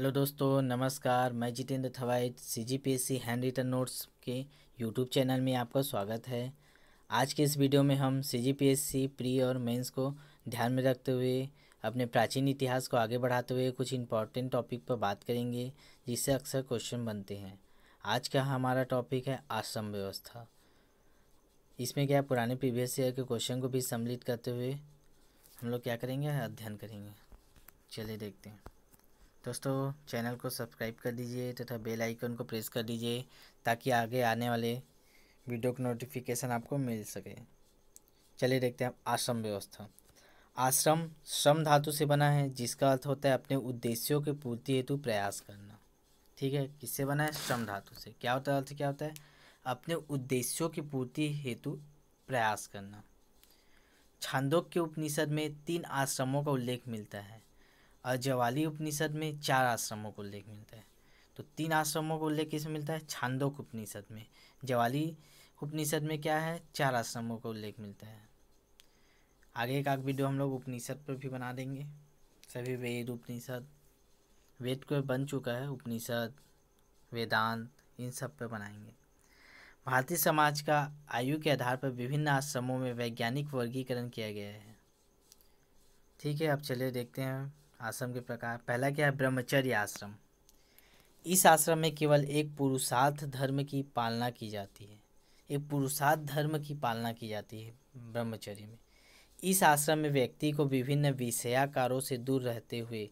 hello दोस्तों नमस्कार मैं Jitendra Thawai C G P S C handwritten notes के यूट्यूब चैनल में आपका स्वागत है आज के इस वीडियो में हम C G P S C pre और मेंस को ध्यान में रखते हुए अपने प्राचीन इतिहास को आगे बढ़ाते हुए कुछ इम्पॉर्टेंट टॉपिक पर बात करेंगे जिससे अक्सर क्वेश्चन बनते हैं आज का हमारा टॉपिक है आश्रम व्यवस्था इसमें क्या पुराने प्रीवियस ईयर के क्वेश्चन को भी सम्मिलित करते हुए हम लोग क्या करेंगे अध्ययन करेंगे चलिए देखते हैं दोस्तों चैनल को सब्सक्राइब कर दीजिए तथा बेल आइकन को प्रेस कर दीजिए ताकि आगे आने वाले वीडियो का नोटिफिकेशन आपको मिल सके चलिए देखते हैं आश्रम व्यवस्था आश्रम श्रम धातु से बना है जिसका अर्थ होता है अपने उद्देश्यों की पूर्ति हेतु प्रयास करना ठीक है किससे बना है श्रम धातु से क्या होता है अर्थ क्या होता है अपने उद्देश्यों की पूर्ति हेतु प्रयास करना छांदोक के उपनिषद में तीन आश्रमों का उल्लेख मिलता है और जवाली उपनिषद में चार आश्रमों का उल्लेख मिलता है तो तीन आश्रमों का उल्लेख किस मिलता है छांदोक उपनिषद में जवाली उपनिषद में क्या है चार आश्रमों का उल्लेख मिलता है आगे का वीडियो हम लोग उपनिषद पर भी बना देंगे सभी वेद उपनिषद वेद को बन चुका है उपनिषद वेदांत इन सब पर बनाएंगे भारतीय समाज का आयु के आधार पर विभिन्न आश्रमों में वैज्ञानिक वर्गीकरण किया गया है ठीक है अब चलिए देखते हैं आश्रम के प्रकार पहला क्या है ब्रह्मचर्य आश्रम इस आश्रम में केवल एक पुरुषार्थ धर्म की पालना की जाती है एक पुरुषार्थ धर्म की पालना की जाती है ब्रह्मचर्य में इस आश्रम में व्यक्ति को विभिन्न विषयाकारों से दूर रहते हुए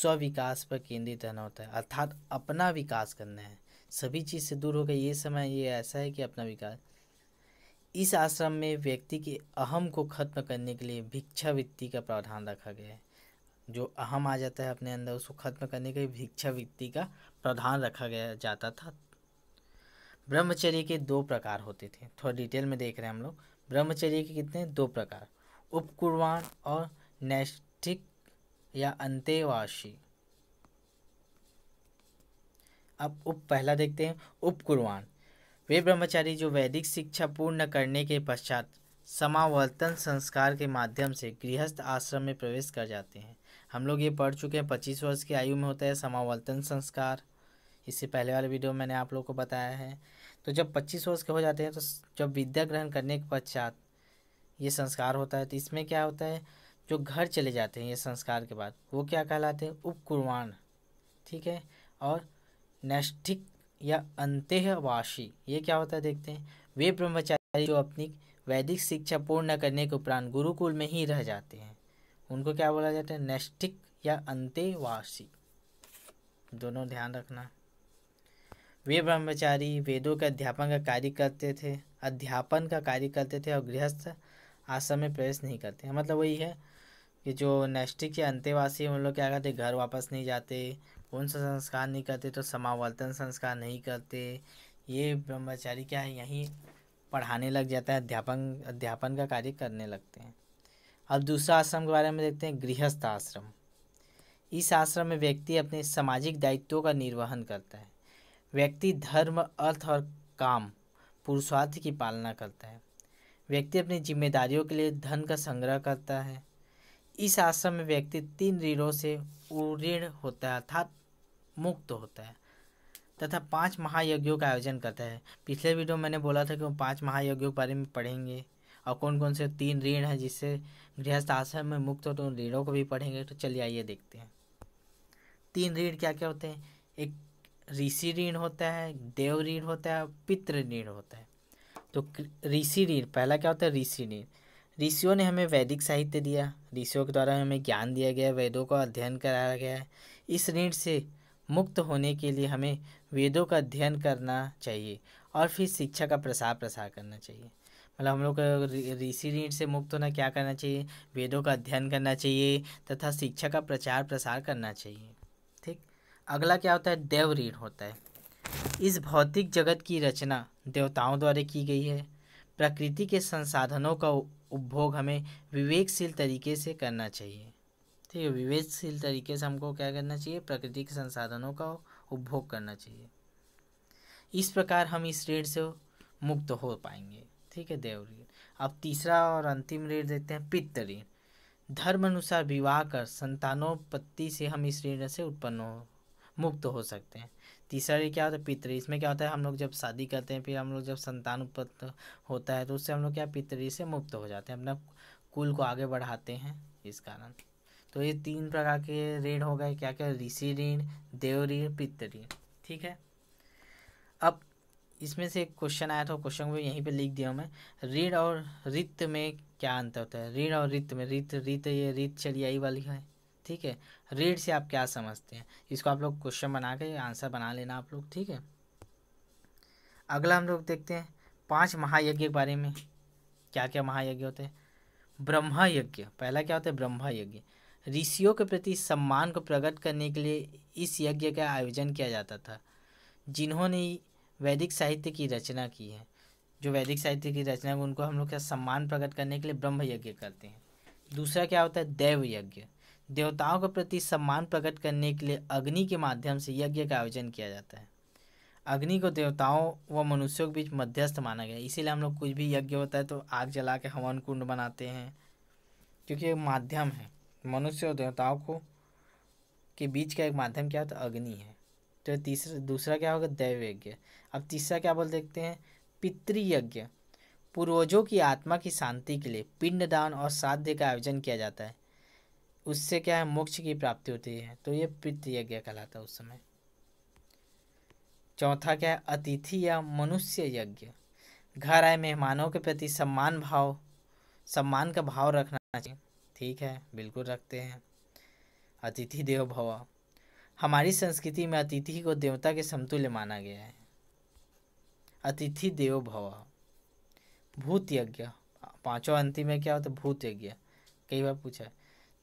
स्वविकास पर केंद्रित रहना होता है अर्थात अपना विकास करना है सभी चीज़ से दूर होकर ये समय ये ऐसा है कि अपना विकास इस आश्रम में व्यक्ति के अहम को खत्म करने के लिए भिक्षावृत्ति का प्रावधान रखा गया है जो अहम आ जाता है अपने अंदर उसको खत्म करने के लिए भिक्षावृत्ति का प्रावधान रखा गया जाता था ब्रह्मचर्य के दो प्रकार होते थे थोड़ा डिटेल में देख रहे हैं हम लोग ब्रह्मचर्य के कितने दो प्रकार उपकुर्वाण और नैष्ठिक या अंत्यवासी अब उप पहला देखते हैं उपकुर्वाण वे ब्रह्मचारी जो वैदिक शिक्षा पूर्ण करने के पश्चात समावर्तन संस्कार के माध्यम से गृहस्थ आश्रम में प्रवेश कर जाते हैं हम लोग ये पढ़ चुके हैं पच्चीस वर्ष की आयु में होता है समावर्तन संस्कार इससे पहले वाले वीडियो मैंने आप लोग को बताया है तो जब पच्चीस वर्ष के हो जाते हैं तो जब विद्या ग्रहण करने के पश्चात ये संस्कार होता है तो इसमें क्या होता है जो घर चले जाते हैं ये संस्कार के बाद वो क्या कहलाते हैं उपकुर्वाण ठीक है और नैष्ठिक या अंत्यवासी ये क्या होता है देखते हैं वे ब्रह्मचारी जो अपनी वैदिक शिक्षा पूर्ण करने के उपरांत गुरुकुल में ही रह जाते हैं उनको क्या बोला जाता है नेस्टिक या अंतेवासी दोनों ध्यान रखना वे ब्रह्मचारी वेदों के अध्यापन का कार्य करते थे अध्यापन का कार्य करते थे और गृहस्थ आश्रम में प्रवेश नहीं करते मतलब वही है कि जो नैष्टिक या अंतेवासी उन लोग क्या करते घर वापस नहीं जाते कौन सा संस्कार नहीं करते तो समावर्तन संस्कार नहीं करते ये ब्रह्मचारी क्या है यहीं पढ़ाने लग जाता है अध्यापन अध्यापन का कार्य करने लगते हैं अब दूसरा आश्रम के बारे में देखते हैं गृहस्थ आश्रम इस आश्रम में व्यक्ति अपने सामाजिक दायित्वों का निर्वहन करता है व्यक्ति धर्म अर्थ और काम पुरुषार्थ की पालना करता है व्यक्ति अपनी जिम्मेदारियों के लिए धन का संग्रह करता है इस आश्रम में व्यक्ति तीन ऋणों से उऋण होता है अर्थात मुक्त होता है तथा पांच महायज्ञों का आयोजन करता है पिछले वीडियो में मैंने बोला था कि वो पांच महायज्ञों के बारे में पढ़ेंगे और कौन कौन से तीन ऋण हैं जिससे गृहस्थ आश्रम में मुक्त हो तो उन ऋणों को भी पढ़ेंगे तो चलिए आइए देखते हैं तीन ऋण क्या क्या होते हैं एक ऋषि ऋण होता है देव ऋण होता है पितृ ऋण होता है तो ऋषि ऋण पहला क्या होता है ऋषि ऋण ऋषियों ने हमें वैदिक साहित्य दिया ऋषियों के द्वारा हमें ज्ञान दिया गया वेदों का अध्ययन कराया गया है इस ऋण से मुक्त होने के लिए हमें वेदों का अध्ययन करना चाहिए और फिर शिक्षा का प्रसार प्रसार करना चाहिए मतलब हम लोग को ऋषि ऋण से मुक्त होना क्या करना चाहिए वेदों का अध्ययन करना चाहिए तथा शिक्षा का प्रचार प्रसार करना चाहिए ठीक अगला क्या होता है देव ऋण होता है इस भौतिक जगत की रचना देवताओं द्वारा की गई है प्रकृति के संसाधनों का उपभोग हमें विवेकशील तरीके से करना चाहिए ठीक है विवेकशील तरीके से हमको क्या करना चाहिए प्रकृति के संसाधनों का उपभोग करना चाहिए इस प्रकार हम इस ऋण से मुक्त हो पाएंगे ठीक है देव ऋण अब तीसरा और अंतिम ऋण देखते हैं पित्त ऋण धर्म अनुसार विवाह कर संतानोत्पत्ति से हम इस ऋण से उत्पन्न हो मुक्त हो सकते हैं तीसरा ऋण क्या होता है पितृ इसमें क्या होता है हम लोग जब शादी करते हैं फिर हम लोग जब संतान उत्पन्न होता है तो उससे हम लोग क्या पितृ से मुक्त हो जाते हैं अपना कुल को आगे बढ़ाते हैं इस कारण तो ये तीन प्रकार के ऋण हो गए क्या क्या ऋषि ऋण देव ऋण पितृ ऋण ठीक है अब इसमें से एक क्वेश्चन आया था क्वेश्चन को यहीं पे लिख दिया मैं ऋण और रित में क्या अंतर होता है रीढ़ और रित में रित रित ये रित चलिए वाली है ठीक है रीढ़ से आप क्या समझते हैं इसको आप लोग क्वेश्चन बना के आंसर बना लेना आप लोग ठीक है अगला हम लोग देखते हैं पांच महायज्ञ के बारे में क्या क्या महायज्ञ होते हैं ब्रह्मा यज्ञ पहला क्या होता है ब्रह्मा यज्ञ ऋषियों के प्रति सम्मान को प्रकट करने के लिए इस यज्ञ का आयोजन किया जाता था जिन्होंने वैदिक साहित्य की रचना की है जो वैदिक साहित्य की रचना है उनको हम लोग क्या सम्मान प्रकट करने के लिए ब्रह्म यज्ञ करते हैं दूसरा क्या होता है देव यज्ञ देवताओं के प्रति सम्मान प्रकट करने के लिए अग्नि के माध्यम से यज्ञ का आयोजन किया जाता है अग्नि को देवताओं व मनुष्यों के बीच मध्यस्थ माना गया इसीलिए हम लोग कुछ भी यज्ञ होता है तो आग जला के हवन कुंड बनाते हैं क्योंकि एक माध्यम है मनुष्य और देवताओं को के बीच का एक माध्यम क्या होता है अग्नि है तो तीसरा दूसरा क्या होगा दैव यज्ञ अब तीसरा क्या बोल देखते हैं पितृयज्ञ पूर्वजों की आत्मा की शांति के लिए पिंडदान और साध्य का आयोजन किया जाता है उससे क्या है मोक्ष की प्राप्ति होती है तो ये पितृयज्ञ कहलाता है उस समय चौथा क्या है अतिथि या मनुष्य यज्ञ घर आए मेहमानों के प्रति सम्मान भाव सम्मान का भाव रखना चाहिए ठीक है बिल्कुल रखते हैं अतिथि देव भव हमारी संस्कृति में अतिथि को देवता के समतुल्य माना गया है अतिथि देव भव भूत यज्ञ पांचवा अंतिम में क्या होता है भूत यज्ञ कई बार पूछा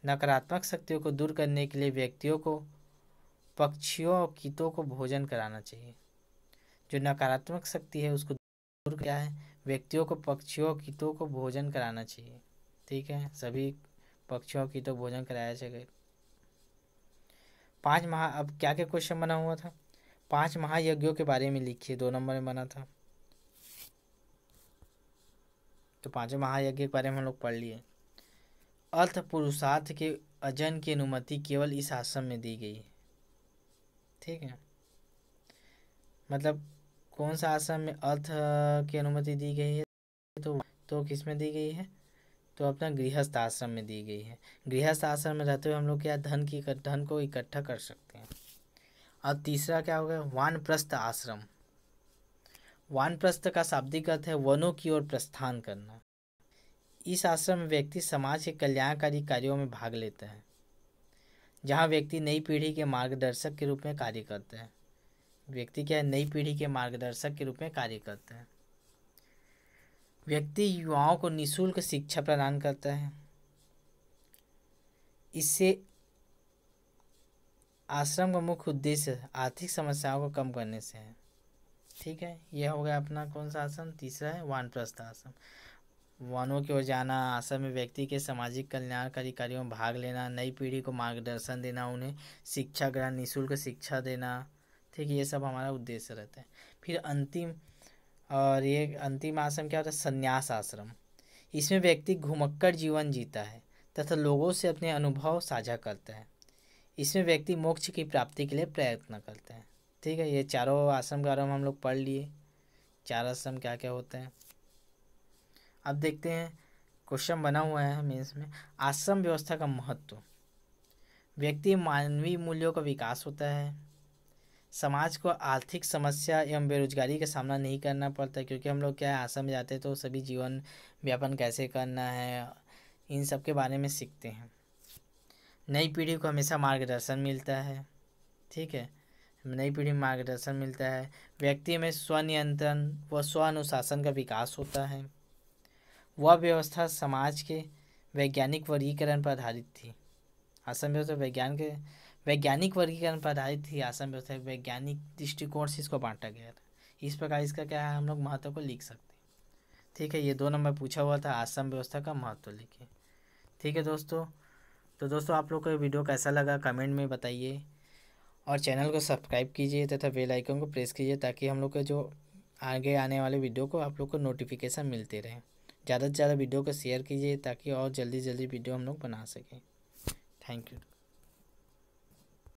नकारात्मक शक्तियों को दूर करने के लिए व्यक्तियों को पक्षियों और कीटों को भोजन कराना चाहिए जो नकारात्मक शक्ति है उसको दूर क्या है व्यक्तियों को पक्षियों और कीटों को भोजन कराना चाहिए ठीक है सभी पक्षियों और कीटों को भोजन कराया जाएगा पाँच महा अब क्या क्या क्वेश्चन बना हुआ था पांच महायज्ञों के बारे में लिखिए दो नंबर में बना था तो पांच महायज्ञ के बारे में हम लोग पढ़ लिए अर्थ पुरुषार्थ के अजन की अनुमति केवल इस आश्रम में दी गई ठीक है मतलब कौन सा आश्रम में अर्थ की अनुमति दी गई है तो तो किस में दी गई है तो अपना गृहस्थ आश्रम में दी गई है गृहस्थ आश्रम में रहते हुए हम लोग क्या धन की धन को इकट्ठा कर सकते हैं अब तीसरा क्या हो गया वानप्रस्थ आश्रम वानप्रस्थ का शाब्दिक अर्थ है वनों की ओर प्रस्थान करना इस आश्रम में व्यक्ति समाज के कल्याणकारी कार्यों में भाग लेते हैं जहाँ व्यक्ति नई पीढ़ी के मार्गदर्शक के रूप में कार्य करते हैं व्यक्ति क्या है नई पीढ़ी के मार्गदर्शक के रूप में कार्य करते हैं व्यक्ति युवाओं को निशुल्क शिक्षा प्रदान करता है इससे आश्रम का मुख्य उद्देश्य आर्थिक समस्याओं को कम करने से है ठीक है यह हो गया अपना कौन सा आश्रम तीसरा है प्रस्थ आश्रम वनों की ओर जाना आश्रम में व्यक्ति के सामाजिक कल्याणकारी कार्यों में भाग लेना नई पीढ़ी को मार्गदर्शन देना उन्हें शिक्षा ग्रहण निःशुल्क शिक्षा देना ठीक है ये सब हमारा उद्देश्य रहता है फिर अंतिम और ये अंतिम आश्रम क्या होता है संन्यास आश्रम इसमें व्यक्ति घुमक्कर जीवन जीता है तथा लोगों से अपने अनुभव साझा करता है इसमें व्यक्ति मोक्ष की प्राप्ति के लिए प्रयत्न करता है ठीक है ये चारों आश्रम के बारे में हम लोग पढ़ लिए चार आश्रम क्या क्या होते हैं अब देखते हैं क्वेश्चन बना हुआ है मीन्स में आश्रम व्यवस्था का महत्व व्यक्ति मानवीय मूल्यों का विकास होता है समाज को आर्थिक समस्या एवं बेरोजगारी का सामना नहीं करना पड़ता क्योंकि हम लोग क्या है आश्रम जाते हैं तो सभी जीवन व्यापन कैसे करना है इन सब के बारे में सीखते हैं नई पीढ़ी को हमेशा मार्गदर्शन मिलता है ठीक है नई पीढ़ी में मार्गदर्शन मिलता है व्यक्ति में स्वनियंत्रण व स्व अनुशासन का विकास होता है वह व्यवस्था समाज के वैज्ञानिक वर्गीकरण पर आधारित थी असम व्यवस्था तो विज्ञान के वैज्ञानिक वर्गीकरण पर आधारित थी आसन व्यवस्था वैज्ञानिक दृष्टिकोण से इसको बांटा गया था इस प्रकार इसका क्या है हम लोग महत्व को लिख सकते हैं ठीक है ये दो नंबर पूछा हुआ था आसन व्यवस्था का महत्व लिखे ठीक है दोस्तों तो दोस्तों आप लोग को वीडियो कैसा लगा कमेंट में बताइए और चैनल को सब्सक्राइब कीजिए तथा बेल आइकन को प्रेस कीजिए ताकि हम लोग के जो आगे आने वाले वीडियो को आप लोग को नोटिफिकेशन मिलते रहे ज़्यादा से ज़्यादा वीडियो को शेयर कीजिए ताकि और जल्दी जल्दी वीडियो हम लोग बना सकें थैंक यू